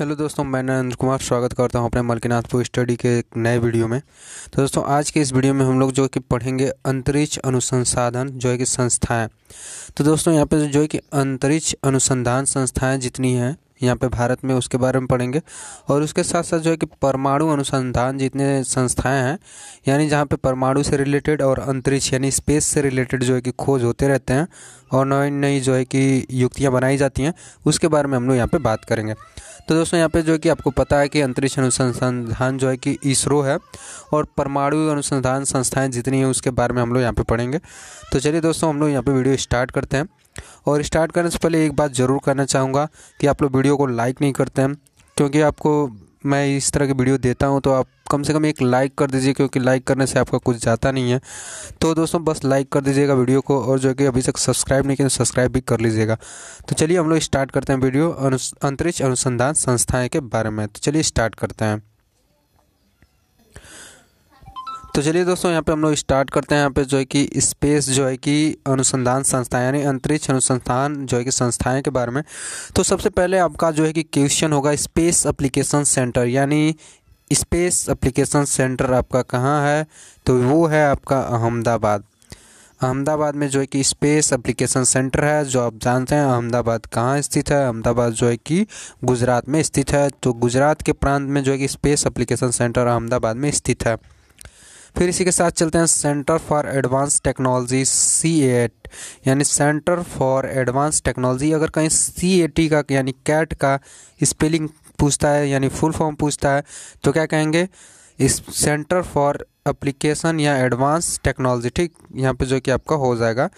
hello दोस्तों मैं नरेंद्र कुमार स्वागत करता हूं अपने मलकिनाथपुर स्टडी के एक नए वीडियो में तो दोस्तों आज के इस वीडियो में हम लोग जो कि पढ़ेंगे अंतरिक्ष अनुसंसाधन जो है कि संस्थाएं तो दोस्तों यहां पे जो है कि अंतरिक्ष अनुसंधान संस्थाएं जितनी हैं यहाँ पे भारत में उसके बारे में पढ़ेंगे और उसके साथ साथ जो है कि परमाणु अनुसंधान जितने संस्थाएं हैं यानी जहाँ पे परमाणु से रिलेटेड और अंतरिक्ष यानी स्पेस से रिलेटेड जो है कि खोज होते रहते हैं और नई नई जो है कि युक्तियाँ बनाई जाती हैं उसके बारे में हम लोग यहाँ पर बात करेंगे तो दोस्तों यहाँ पे जो है कि आपको पता है कि अंतरिक्ष अनुसंधान जो है कि इसरो है और परमाणु अनुसंधान संस्थाएं जितनी हैं उसके बारे में हम लोग यहाँ पे पढ़ेंगे तो चलिए दोस्तों हम लोग यहाँ पे वीडियो स्टार्ट करते हैं और स्टार्ट करने से पहले एक बात ज़रूर करना चाहूँगा कि आप लोग वीडियो को लाइक नहीं करते हैं क्योंकि आपको मैं इस तरह की वीडियो देता हूँ तो आप कम से कम एक लाइक कर दीजिए क्योंकि लाइक करने से आपका कुछ जाता नहीं है तो दोस्तों बस लाइक कर दीजिएगा वीडियो को और जो कि अभी तक सब्सक्राइब नहीं किया सब्सक्राइब भी कर लीजिएगा तो चलिए हम लोग स्टार्ट करते हैं वीडियो अंतरिक्ष अनुसंधान संस्थाएँ के बारे में तो चलिए स्टार्ट करते हैं तो चलिए दोस्तों यहाँ पे हम लोग स्टार्ट करते हैं यहाँ पे जो है कि स्पेस जो है कि अनुसंधान संस्थाएं यानी अंतरिक्ष अनुसंधान जो है कि संस्थाएं के बारे में तो सबसे पहले आपका जो है कि क्वेश्चन होगा स्पेस अप्लीकेशन सेंटर यानी स्पेस अप्लीकेशन सेंटर आपका कहाँ है तो वो है आपका अहमदाबाद अहमदाबाद में जो है कि स्पेस अप्लीकेशन सेंटर है जो आप जानते हैं अहमदाबाद कहाँ स्थित है अहमदाबाद जो है कि गुजरात में स्थित है तो गुजरात के प्रांत में जो है कि स्पेस अप्लीकेशन सेंटर अहमदाबाद में स्थित है फिर इसी के साथ चलते हैं centre for advance technology C at यानी सेंटर फॉर एडवांस टेक्नोलॉजी अगर कहीं सी ए टी का यानी कैट का स्पेलिंग पूछता है यानी फुल फॉर्म पूछता है तो क्या कहेंगे इस सेंटर फॉर एप्लीकेशन या एडवांस टेक्नोलॉजी ठीक यहाँ पे जो कि आपका हो जाएगा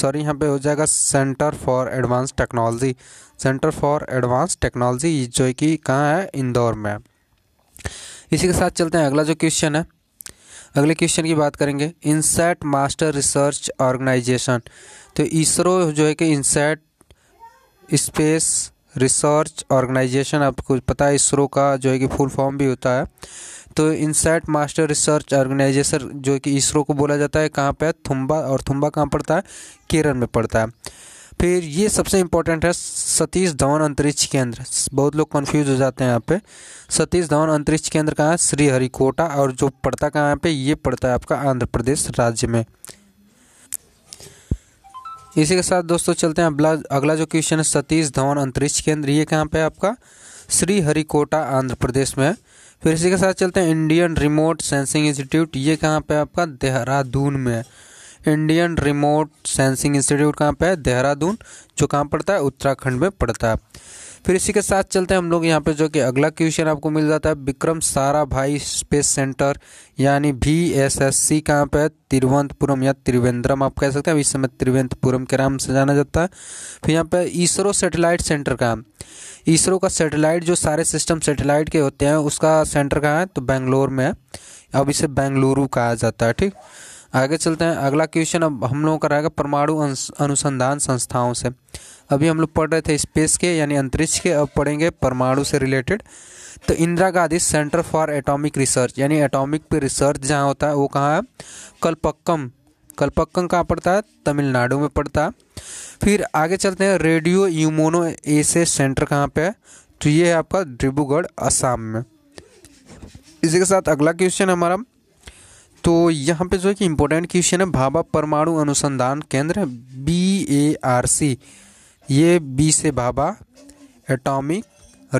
सॉरी यहाँ पे हो जाएगा centre for advance technology centre for advance technology जो कि कहाँ है इंदौर में इसी के साथ चलते हैं अगला जो क्वेश्चन है अगले क्वेश्चन की बात करेंगे इंसेट मास्टर रिसर्च ऑर्गेनाइजेशन तो इसरो जो है कि इंसेट स्पेस रिसर्च ऑर्गेनाइजेशन आपको पता है इसरो का जो है कि फुल फॉर्म भी होता है तो इंसेट मास्टर रिसर्च ऑर्गेनाइजेशन जो कि इसरो को बोला जाता है कहाँ पर थुम्बा और थुम्बा कहाँ पड़ता है केरल में पड़ता है फिर ये सबसे इम्पोर्टेंट है सतीश धवन अंतरिक्ष केंद्र बहुत लोग कन्फ्यूज हो जाते हैं यहाँ पे सतीश धवन अंतरिक्ष केंद्र कहाँ है श्रीहरिकोटा और जो पड़ता कहाँ यहाँ पे ये पड़ता है आपका आंध्र प्रदेश राज्य में इसी के साथ दोस्तों चलते हैं अगला अगला जो क्वेश्चन है सतीश धवन अंतरिक्ष केंद्र ये कहाँ पे है आपका श्रीहरिकोटा आंध्र प्रदेश में है फिर इसी के साथ चलते हैं इंडियन रिमोट सेंसिंग इंस्टीट्यूट ये कहाँ पे आपका देहरादून में है इंडियन रिमोट सेंसिंग इंस्टीट्यूट कहाँ पर है देहरादून जो कहाँ पड़ता है उत्तराखंड में पड़ता है फिर इसी के साथ चलते हैं हम लोग यहाँ पे जो कि अगला क्वेश्चन आपको मिल जाता है विक्रम सारा भाई स्पेस सेंटर यानी भी एस एस सी कहाँ पर है तिरुवंतपुरम या त्रिवेंद्रम आप कह सकते हैं इस समय त्रिवेंद्रपुरम के नाम से जाना जाता है फिर यहाँ पे इसरो सेटेलाइट सेंटर का इसरो का सेटेलाइट जो सारे सिस्टम सेटेलाइट के होते हैं उसका सेंटर कहाँ है तो बेंगलोर में है अब इसे बेंगलुरु कहा जाता है ठीक आगे चलते हैं अगला क्वेश्चन अब हम लोगों का रहेगा परमाणु अनुसंधान संस्थाओं से अभी हम लोग पढ़ रहे थे स्पेस के यानी अंतरिक्ष के अब पढ़ेंगे परमाणु से रिलेटेड तो Indira Gandhi centre for atomic research यानी एटॉमिक पे रिसर्च जहाँ होता है वो कहाँ है कलपक्कम कलपक्कम कहाँ पड़ता है तमिलनाडु में पड़ता है फिर आगे चलते हैं रेडियो यूमोनो एसे सेंटर कहाँ पे है तो ये है आपका डिब्रूगढ़ असम में इसी के साथ अगला क्वेश्चन हमारा तो यहाँ पे जो है कि इम्पोर्टेंट क्वेश्चन है भाभा परमाणु अनुसंधान केंद्र बी ए आर सी ये बी से भाभा एटॉमिक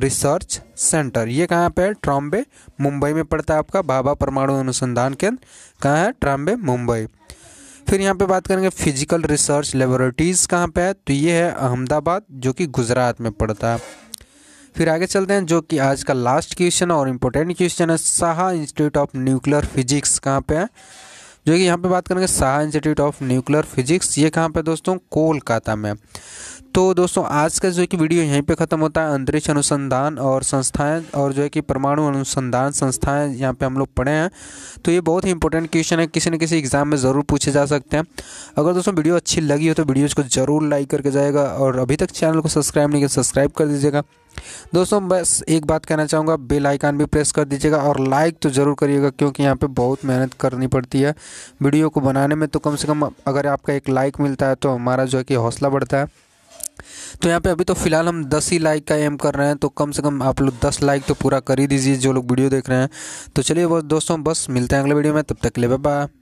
रिसर्च सेंटर ये कहाँ पे है ट्रॉम्बे मुंबई में पड़ता है आपका भाभा परमाणु अनुसंधान केंद्र कहाँ है ट्रॉम्बे मुंबई फिर यहाँ पे बात करेंगे फिजिकल रिसर्च लेबोरेटरीज कहाँ पे है तो ये है अहमदाबाद जो कि गुजरात में पड़ता है फिर आगे चलते हैं जो कि आज का लास्ट क्वेश्चन और इम्पोर्टेंट क्वेश्चन है Saha institute of nuclear physics कहाँ पे है जो कि यहाँ पे बात करेंगे Saha institute of nuclear physics ये कहाँ पे दोस्तों कोलकाता में तो दोस्तों आज का जो है कि वीडियो यहीं पे ख़त्म होता है अंतरिक्ष अनुसंधान और संस्थाएं और जो है कि परमाणु अनुसंधान संस्थाएं यहाँ पे हम लोग पढ़े हैं तो ये बहुत ही इंपॉर्टेंट क्वेश्चन है किसी न किसी एग्जाम में ज़रूर पूछे जा सकते हैं अगर दोस्तों वीडियो अच्छी लगी हो तो वीडियो को ज़रूर लाइक करके जाएगा और अभी तक चैनल को सब्सक्राइब नहीं किया तो सब्सक्राइब कर दीजिएगा दोस्तों बस एक बात कहना चाहूँगा बेल आइकान भी प्रेस कर दीजिएगा और लाइक तो ज़रूर करिएगा क्योंकि यहाँ पे बहुत मेहनत करनी पड़ती है वीडियो को बनाने में तो कम से कम अगर आपका एक लाइक मिलता है तो हमारा जो है कि हौसला बढ़ता है तो यहाँ पे अभी तो फिलहाल हम दस ही लाइक का एम कर रहे हैं तो कम से कम आप लोग दस लाइक तो पूरा कर ही दीजिए जो लोग वीडियो देख रहे हैं तो चलिए बस दोस्तों बस मिलते हैं अगले वीडियो में तब तक ले बाय